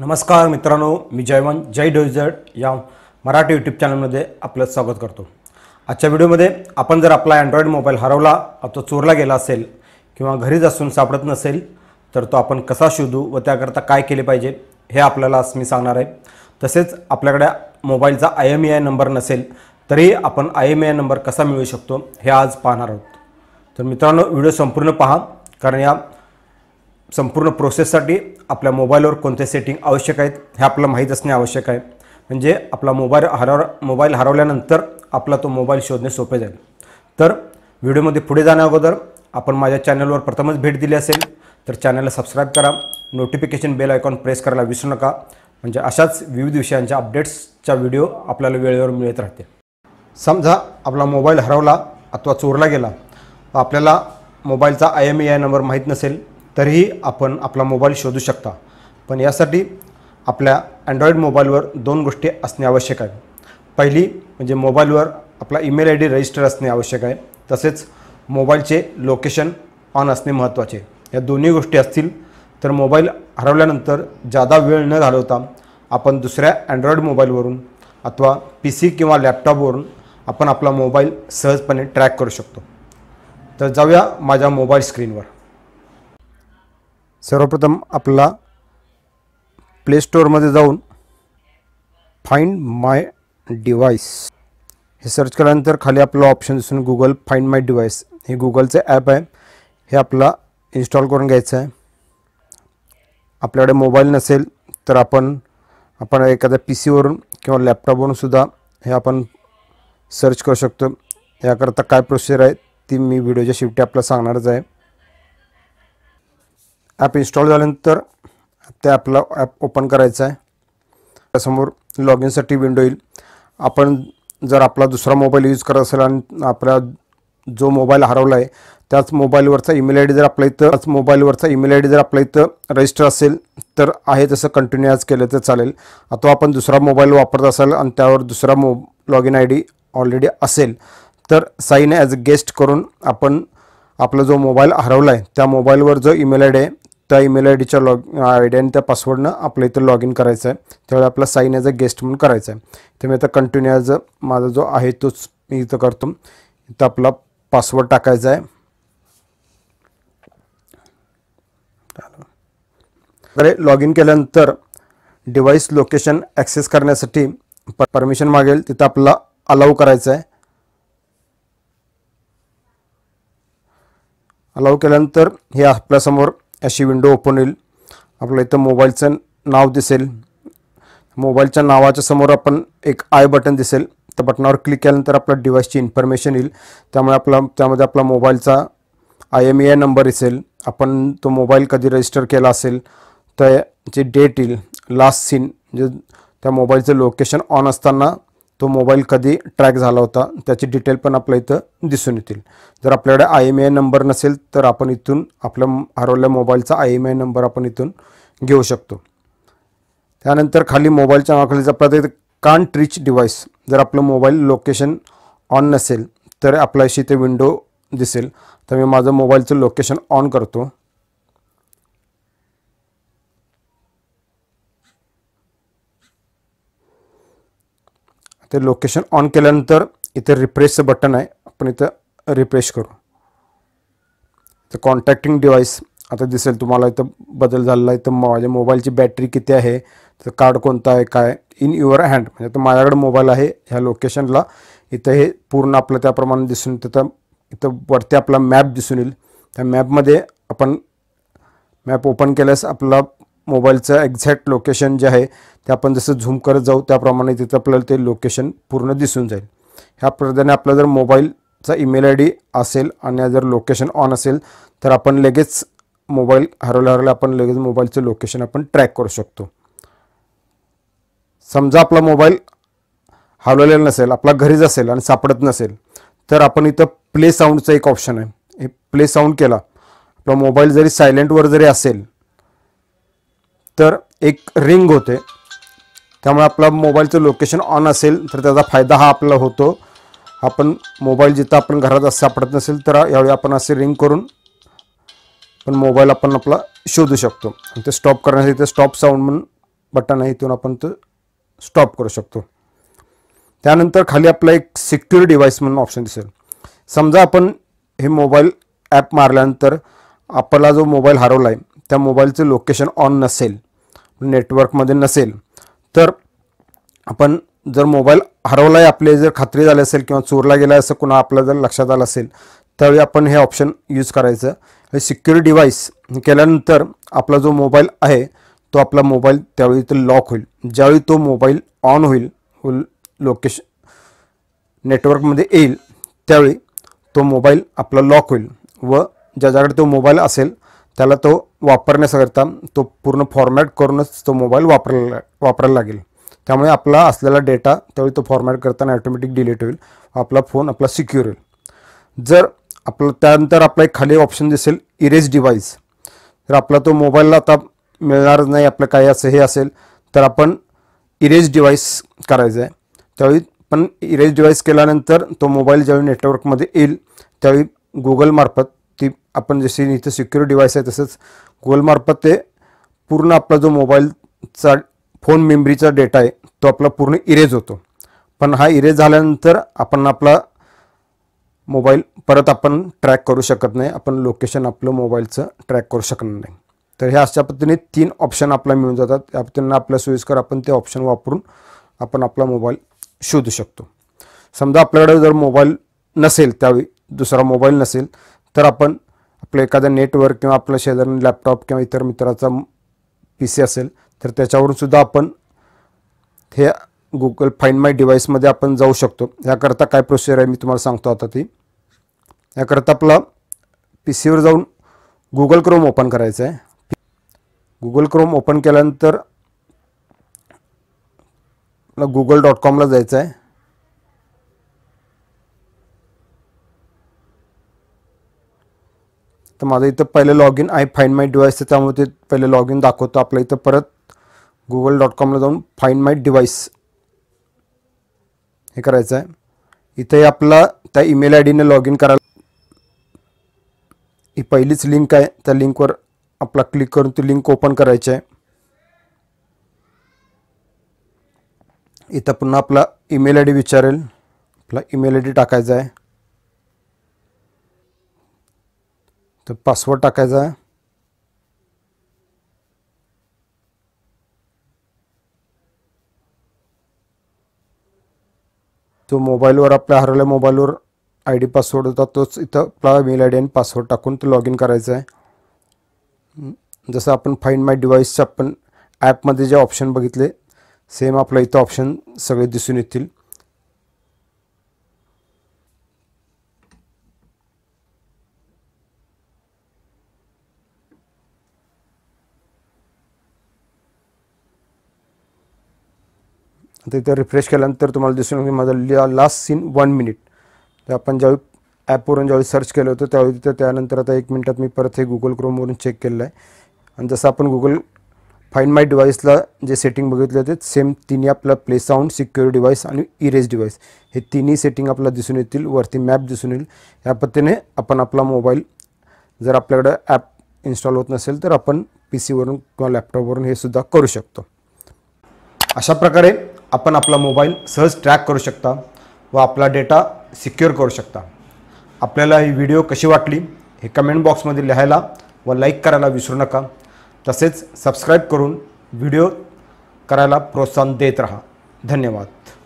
नमस्कार मित्रांनो मी जयवंत जय डोईजड या मराठी यूट्यूब चॅनलमध्ये आपलं स्वागत करतो आजच्या व्हिडिओमध्ये आपण जर आपला अँड्रॉईड मोबाईल हरवला अथवा चोरला गेला असेल किंवा घरीच असून सापडत नसेल तर तो आपण कसा शोधू व त्याकरता काय केले पाहिजे हे आपल्याला आज मी सांगणार आहे तसेच आपल्याकडे मोबाईलचा I M E I number नसेल तरी आपण I M E I number कसा मिळू शकतो हे आज पाहणार आहोत तर मित्रांनो व्हिडिओ संपूर्ण पहा कारण या संपूर्ण प्रोसेससाठी आपल्या मोबाईलवर कोणते सेटिंग आवश्यक आहेत हे आपल्याला माहीत असणे आवश्यक आहे म्हणजे आपला मोबाईल हरव मोबाईल हरवल्यानंतर आपला तो मोबाईल शोधणे सोपे जाईल तर व्हिडिओमध्ये पुढे जाण्याअगोदर अगोदर आपण माझ्या चॅनलवर प्रथमच भेट दिली असेल तर चॅनलला सबस्क्राईब करा नोटिफिकेशन बेल आयकॉन प्रेस करायला विसरू नका म्हणजे अशाच विविध विषयांच्या अपडेट्सचा व्हिडिओ आपल्याला वेळेवर मिळत राहते समजा आपला मोबाईल हरवला अथवा चोरला गेला आपल्याला मोबाईलचा I M E I number माहीत नसेल तरीही आपण आपला मोबाईल शोधू शकता पण यासाठी आपल्या अँड्रॉईड मोबाईलवर दोन गोष्टी असणे आवश्यक आहे पहिली म्हणजे मोबाईलवर आपला ईमेल आय डी रजिस्टर असणे आवश्यक आहे तसेच मोबाईलचे लोकेशन ऑन असणे महत्त्वाचे या दोन्ही गोष्टी असतील तर मोबाईल हरवल्यानंतर जादा वेळ न घालवता आपण दुसऱ्या अँड्रॉईड मोबाईलवरून अथवा पी सी किंवा लॅपटॉपवरून आपण आपला मोबाईल सहजपणे ट्रॅक करू शकतो तर जाऊया माझ्या मोबाईल स्क्रीनवर सर्वप्रथम आपला प्लेस्टोअरमध्ये जाऊन फाईंड माय डिव्हाइस हे सर्च केल्यानंतर खाली आपलं ऑप्शन दिसून गुगल फाईंड माय डिव्हाइस हे गुगलचं ॲप आहे हे आपला इन्स्टॉल करून घ्यायचं आहे आपल्याकडे मोबाईल नसेल तर आपण आपण एखाद्या पी सीवरून किंवा लॅपटॉपवरून सुद्धा हे आपण सर्च करू शकतो याकरता काय प्रोसिजर आहे ती मी व्हिडिओच्या शेवटी आपल्याला सांगणारच आहे ॲप इन्स्टॉल झाल्यानंतर ते ॲपला ॲप ओपन करायचं आहे त्यासमोर लॉग इनसाठी विंडो येईल आपण जर आपला दुसरा मोबाईल यूज करत असेल आणि आपला जो मोबाईल हरवला आहे त्याच मोबाईलवरचा ईमेल आय डी जर आपल्या इथं त्याच मोबाईलवरचा ईमेल आय डी जर आपल्या इथं रजिस्टर असेल तर आहे तसं कंटिन्यू आज केलं तर चालेल अथवा आपण दुसरा मोबाईल वापरत असाल आणि त्यावर दुसरा मो log in I D already असेल तर साईन ॲज गेस्ट करून आपण आपला जो मोबाईल हरवला आहे त्या मोबाईलवर जो ईमेल आय डी आहे त्या ईमेल आय डीच्या लॉग आय डी आणि त्या पासवर्डनं आपल्या इथं लॉग इन करायचं आहे त्यावेळी आपला साईन ॲज अ गेस्ट म्हणून करायचं आहे तर मी आता कंटिन्यू ॲज माझा जो आहे तोच मी इथं करतो इथं आपला पासवर्ड टाकायचा आहे अरे लॉग इन केल्यानंतर डिव्हाइस लोकेशन ॲक्सेस करण्यासाठी परमिशन मागेल तिथं आपला अलाव करायचं आहे अलाव केल्यानंतर हे आपल्यासमोर अशी विंडो ओपन होईल आपल्याला इथं मोबाईलचं नाव दिसेल मोबाईलच्या नावाच्या समोर आपण एक आय बटन दिसेल त्या बटनावर क्लिक केल्यानंतर आपल्या डिवाईसची इन्फॉर्मेशन येईल त्यामुळे आपला त्यामध्ये आपला मोबाईलचा I M E I number दिसेल आपण तो मोबाईल कधी रजिस्टर केला असेल त्याची डेट येईल लास्ट सीन म्हणजे त्या मोबाईलचं लोकेशन ऑन असताना तो मोबाईल कधी ट्रॅक झाला होता त्याची डिटेल पण आपल्या इथं दिसून येतील जर आपल्याकडे आय एम आय नंबर नसेल तर आपण इथून आपल्या हरवल्या मोबाईलचा आय एम आय नंबर आपण इथून घेऊ शकतो त्यानंतर खाली मोबाईलच्या नावाखाली जर आपल्याला इथे कांट रिच डिव्हाइस जर आपलं मोबाईल लोकेशन ऑन नसेल तर आपल्याशी ते विंडो दिसेल तर मी माझं मोबाईलचं लोकेशन ऑन करतो ते लोकेशन ऑन केल्यानंतर इथे रिप्रेशचं बटन आहे आपण इथं रिप्रेश करू तर कॉन्टॅक्टिंग डिवाईस आता दिसेल तुम्हाला इथं बदल झालेला आहे तर माझ्या मोबाईलची बॅटरी किती आहे तर कार्ड कोणता आहे काय इन युअर हँड म्हणजे आता माझ्याकडे मोबाईल आहे ह्या लोकेशनला इथं हे पूर्ण आपलं त्याप्रमाणे दिसून तिथं इथं वरती आपला मॅप दिसून येईल त्या मॅपमध्ये आपण मॅप ओपन केल्यास आपला मोबाईलचं एक्झॅक्ट लोकेशन जे आहे ते आपण जसं झूम करत जाऊ त्याप्रमाणे तिथं आपल्याला ते लोकेशन पूर्ण दिसून जाईल ह्या पद्धतीने आपला जर मोबाईलचा ईमेल आय डी असेल आणि जर लोकेशन ऑन असेल तर आपण लगेच मोबाईल हरवला हरवल्या आपण लगेच मोबाईलचं लोकेशन आपण ट्रॅक करू शकतो समजा आपला मोबाईल हरवलेला नसेल आपला घरीच असेल आणि सापडत नसेल तर आपण इथं प्ले साऊंडचं एक ऑप्शन आहे हे प्ले साऊंड केला आपला मोबाईल जरी सायलेंटवर जरी असेल तर एक रिंग होते त्यामुळे आपला मोबाईलचं लोकेशन ऑन असेल तर त्याचा फायदा हा आपला होतो आपण मोबाईल जिथं आपण घरात सापडत नसेल तर यावेळी आपण असे रिंग करून पण मोबाईल आपण आपला शोधू शकतो आणि ते स्टॉप करण्यासाठी ते स्टॉप साऊंड म्हणून बटन आहे इथून आपण तो स्टॉप करू शकतो त्यानंतर खाली आपला एक सिक्युअर डिव्हाइस म्हणून ऑप्शन दिसेल समजा आपण हे मोबाईल ॲप मारल्यानंतर आपला जो मोबाईल हरवला आहे त्या मोबाईलचं लोकेशन ऑन नसेल नेटवर्कमध्ये नसेल तर आपण जर मोबाईल हरवला आहे आपले जर खात्री झाली असेल किंवा चोरला गेला असं कुणा आपलं जर लक्षात आलं असेल त्यावेळी आपण हे ऑप्शन यूज करायचं हे सिक्युअर डिव्हाइस केल्यानंतर आपला जो मोबाईल आहे तो आपला मोबाईल त्यावेळी तर लॉक होईल ज्यावेळी तो मोबाईल ऑन होईल लोकेश नेटवर्कमध्ये येईल त्यावेळी तो मोबाईल आपला लॉक होईल व ज्याच्याकडे तो मोबाईल असेल त्याला तो वापरण्याकरता तो पूर्ण फॉर्मॅट करूनच तो मोबाईल वापरायला वापरायला लागेल त्यामुळे आपला असलेला डेटा त्यावेळी तो फॉर्मॅट करताना ॲटोमॅटिक डिलीट होईल आपला फोन आपला सिक्युअर होईल जर आपलं त्यानंतर आपला एक खाली ऑप्शन दिसेल इरेज डिवाईस जर आपला तो मोबाईलला आता मिळणार नाही आपलं काही असं हे असेल तर आपण इरेज डिव्हाइस करायचं आहे त्यावेळी पण इरेज डिवाईस केल्यानंतर तो मोबाईल ज्यावेळी नेटवर्कमध्ये येईल त्यावेळी गुगलमार्फत आपण जशी इथं सिक्युअर डिवाइस आहे तसंच गुगलमार्फत ते पूर्ण आपला जो मोबाईलचा फोन मेमरीचा डेटा आहे तो आपला पूर्ण इरेज होतो पण हा इरेज झाल्यानंतर आपण आपला मोबाईल परत आपण ट्रॅक करू शकत नाही आपण लोकेशन आपलं मोबाईलचं ट्रॅक करू शकणार नाही तर ह्या अशा पद्धतीने तीन ऑप्शन आपल्याला मिळून जातात त्या पद्धतीनं आपल्या सोयीस्कर आपण ते ऑप्शन वापरून आपण आपला मोबाईल शोधू शकतो समजा आपल्याकडे जर मोबाईल नसेल त्यावेळी दुसरा मोबाईल नसेल तर आपण आपलं एखादं नेटवर्क किंवा आपला शेजारी लॅपटॉप किंवा इतर मित्राचा पी सी असेल तर त्याच्यावरून सुद्धा आपण हे गुगल फाईन माय डिव्हाइसमध्ये आपण जाऊ शकतो याकरता काय प्रोसिजर आहे मी तुम्हाला सांगतो आता ती याकरता आपला पी सीवर जाऊन गुगल क्रोम ओपन करायचं आहे गुगल क्रोम ओपन केल्यानंतर गुगल डॉट कॉमला जायचं आहे तर माझं इथं पहिलं log in I find my device तर त्यामुळे ते पहिलं लॉग इन दाखवतो आपलं इथं परत गुगल डॉट कॉमला जाऊन फाईंड माय डिवाइस हे करायचं आहे इथे आपला त्या ईमेल आय डीने लॉग इन करायला ही पहिलीच लिंक आहे त्या लिंकवर आपला क्लिक करून ती लिंक ओपन करायची आहे इथं पुन्हा आपला ईमेल आय डी विचारेल आपला ईमेल आय डी टाकायचा आहे तर पासवर्ड टाकायचा आहे तो मोबाईलवर आपल्या हरवल्या मोबाईलवर आय डी पासवर्ड होता तोच इथं आपला मेल आय डी आणि पासवर्ड टाकून तो लॉग इन करायचा आहे जसं आपण फाईंड माय डिव्हाइसच्या आपण ॲपमध्ये जे ऑप्शन बघितले सेम आपलं इथं ऑप्शन सगळे दिसून येतील तिथं रिफ्रेश केल्यानंतर तुम्हाला दिसून की माझा लिया लास्ट सीन वन मिनिट तर आपण ज्यावेळी ॲपवरून ज्यावेळी सर्च केलं होतं त्यावेळी तिथं त्यानंतर आता एक मिनिटात मी परत हे गुगल क्रोमवरून चेक केलेलं आहे आणि जसं आपण गुगल फाईन माय डिव्हाइसला जे सेटिंग बघितले होते सेम तिन्ही आपलं प्ले साऊंड सिक्युअर डिव्हाइस आणि इरेज डिव्हाइस हे तिन्ही सेटिंग आपल्याला दिसून येतील वरती मॅप दिसून येईल या पद्धतीने आपण आपला मोबाईल जर आपल्याकडं ॲप इन्स्टॉल होत नसेल तर आपण पी सीवरून किंवा लॅपटॉपवरून हे सुद्धा करू शकतो अशा प्रकारे आपण आपला मोबाईल सहज ट्रॅक करू शकता व आपला डेटा सिक्युअर करू शकता आपल्याला ही व्हिडिओ कशी वाटली हे कमेंट बॉक्समध्ये लिहायला व लाईक करायला विसरू नका तसेच सबस्क्राईब करून व्हिडिओ करायला प्रोत्साहन देत रहा धन्यवाद